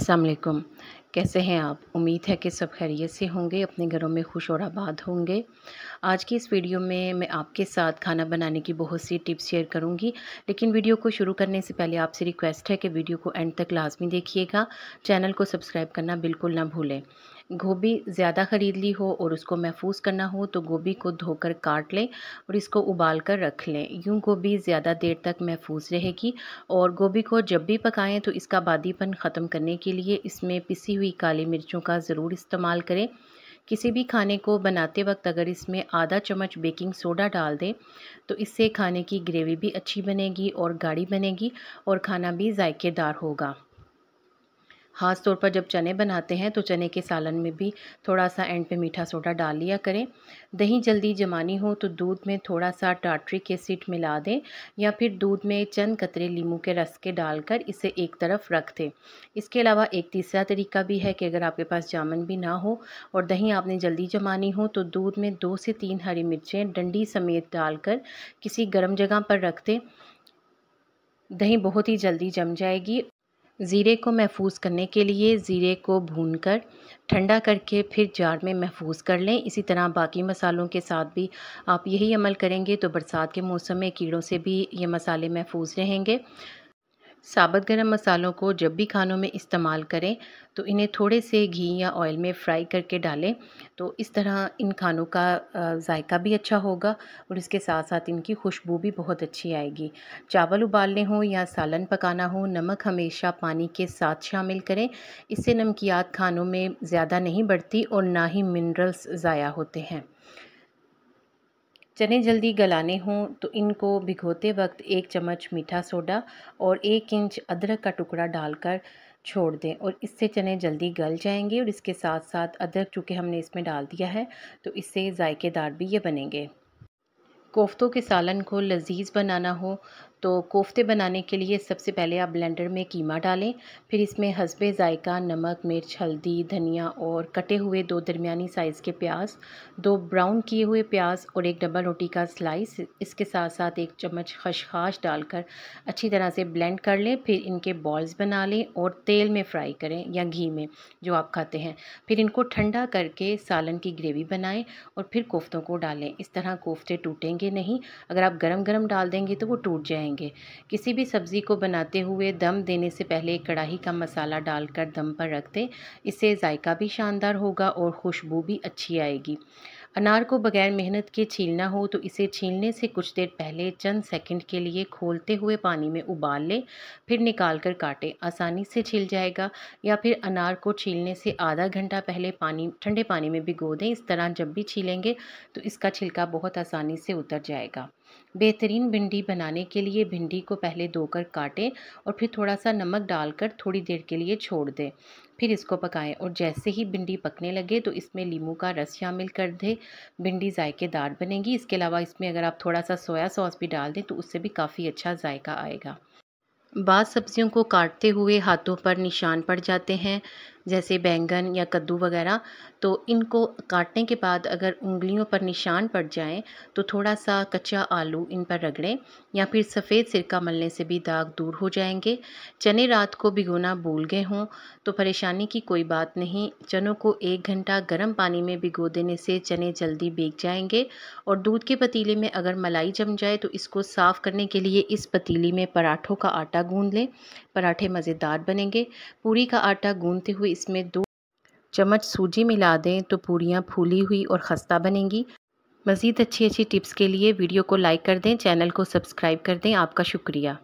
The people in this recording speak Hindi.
अस्सलाम कैसे हैं आप उम्मीद है कि सब खैरियत से होंगे अपने घरों में खुश और आबाद होंगे आज की इस वीडियो में मैं आपके साथ खाना बनाने की बहुत सी टिप्स शेयर करूंगी लेकिन वीडियो को शुरू करने से पहले आपसे रिक्वेस्ट है कि वीडियो को एंड तक लाजमी देखिएगा चैनल को सब्सक्राइब करना बिल्कुल ना भूलें गोभी ज़्यादा ख़रीद ली हो और उसको महफूज करना हो तो गोभी को धोकर काट लें और इसको उबाल कर रख लें यूँ गोभी ज़्यादा देर तक महफूज रहेगी और गोभी को जब भी पकाएं तो इसका बादीपन ख़त्म करने के लिए इसमें पिसी हुई काली मिर्चों का ज़रूर इस्तेमाल करें किसी भी खाने को बनाते वक्त अगर इसमें आधा चम्मच बेकिंग सोडा डाल दें तो इससे खाने की ग्रेवी भी अच्छी बनेगी और गाढ़ी बनेगी और खाना भी ज़ायकेदार होगा ख़ास तौर पर जब चने बनाते हैं तो चने के सालन में भी थोड़ा सा एंड पे मीठा सोडा डाल लिया करें दही जल्दी जमानी हो तो दूध में थोड़ा सा टाटरिक एसिड मिला दें या फिर दूध में चंद कतरे लीमू के रस के डालकर इसे एक तरफ रख दें इसके अलावा एक तीसरा तरीका भी है कि अगर आपके पास जामुन भी ना हो और दही आपने जल्दी जमानी हो तो दूध में दो से तीन हरी मिर्चें डंडी समेत डालकर किसी गर्म जगह पर रख दें दही बहुत ही जल्दी जम जाएगी ज़ीरे को महफूज करने के लिए ज़ीरे को भून कर ठंडा करके फिर जार में महफूज कर लें इसी तरह बाकी मसालों के साथ भी आप यही अमल करेंगे तो बरसात के मौसम में कीड़ों से भी ये मसाले महफूज रहेंगे साबत गरम मसालों को जब भी खानों में इस्तेमाल करें तो इन्हें थोड़े से घी या ऑयल में फ्राई करके डालें तो इस तरह इन खानों का जायका भी अच्छा होगा और इसके साथ साथ इनकी खुशबू भी बहुत अच्छी आएगी चावल उबालने हों या सालन पकाना हो नमक हमेशा पानी के साथ शामिल करें इससे नमकियात खानों में ज़्यादा नहीं बढ़ती और ना ही मिनरल्स ज़ाया होते हैं चने जल्दी गलाने हों तो इनको भिगोते वक्त एक चम्मच मीठा सोडा और एक इंच अदरक का टुकड़ा डालकर छोड़ दें और इससे चने जल्दी गल जाएंगे और इसके साथ साथ अदरक चूँकि हमने इसमें डाल दिया है तो इससे ज़ायकेदार भी ये बनेंगे कोफ्तों के सालन को लजीज बनाना हो तो कोफ्ते बनाने के लिए सबसे पहले आप ब्लेंडर में कीमा डालें फिर इसमें हसबे ज़ायका नमक मिर्च हल्दी धनिया और कटे हुए दो दरमियानी साइज़ के प्याज दो ब्राउन किए हुए प्याज और एक डबल रोटी का स्लाइस इसके साथ साथ एक चम्मच खशखाश डालकर अच्छी तरह से ब्लेंड कर लें फिर इनके बॉल्स बना लें और तेल में फ्राई करें या घी में जो आप खाते हैं फिर इनको ठंडा करके सालन की ग्रेवी बनाएँ और फिर कोफ्तों को डालें इस तरह कोफ्ते टूटेंगे नहीं अगर आप गर्म गर्म डाल देंगे तो वो टूट जाएंगे करेंगे किसी भी सब्ज़ी को बनाते हुए दम देने से पहले कढ़ाई का मसाला डालकर दम पर रख दें इससे जायका भी शानदार होगा और खुशबू भी अच्छी आएगी अनार को बगैर मेहनत के छीलना हो तो इसे छीलने से कुछ देर पहले चंद सेकंड के लिए खोलते हुए पानी में उबाल लें फिर निकाल कर काटें आसानी से छिल जाएगा या फिर अनार को छीलने से आधा घंटा पहले पानी ठंडे पानी में भिगो दें इस तरह जब भी छीलेंगे तो इसका छिलका बहुत आसानी से उतर जाएगा बेहतरीन भिंडी बनाने के लिए भिंडी को पहले धोकर काटें और फिर थोड़ा सा नमक डालकर थोड़ी देर के लिए छोड़ दें फिर इसको पकाएं और जैसे ही भिंडी पकने लगे तो इसमें लीमू का रस शामिल कर दें भिंडी जायकेदार बनेगी इसके अलावा इसमें अगर आप थोड़ा सा सोया सॉस भी डाल दें तो उससे भी काफ़ी अच्छा जायका आएगा बाद सब्जियों को काटते हुए हाथों पर निशान पड़ जाते हैं जैसे बैंगन या कद्दू वगैरह तो इनको काटने के बाद अगर उंगलियों पर निशान पड़ जाए तो थोड़ा सा कच्चा आलू इन पर रगड़ें या फिर सफ़ेद सिरका मलने से भी दाग दूर हो जाएंगे चने रात को भिगोना भूल गए हों तो परेशानी की कोई बात नहीं चनों को एक घंटा गर्म पानी में भिगो देने से चने जल्दी भीग जाएंगे और दूध के पतीले में अगर मलाई जम जाए तो इसको साफ़ करने के लिए इस पतीली में पराठों का आटा गूंद लें पराठे मज़ेदार बनेंगे पूरी का आटा गूंदते हुए इसमें दो चम्मच सूजी मिला दें तो पूड़ियाँ फूली हुई और खस्ता बनेंगी मज़ीद अच्छी अच्छी टिप्स के लिए वीडियो को लाइक कर दें चैनल को सब्सक्राइब कर दें आपका शुक्रिया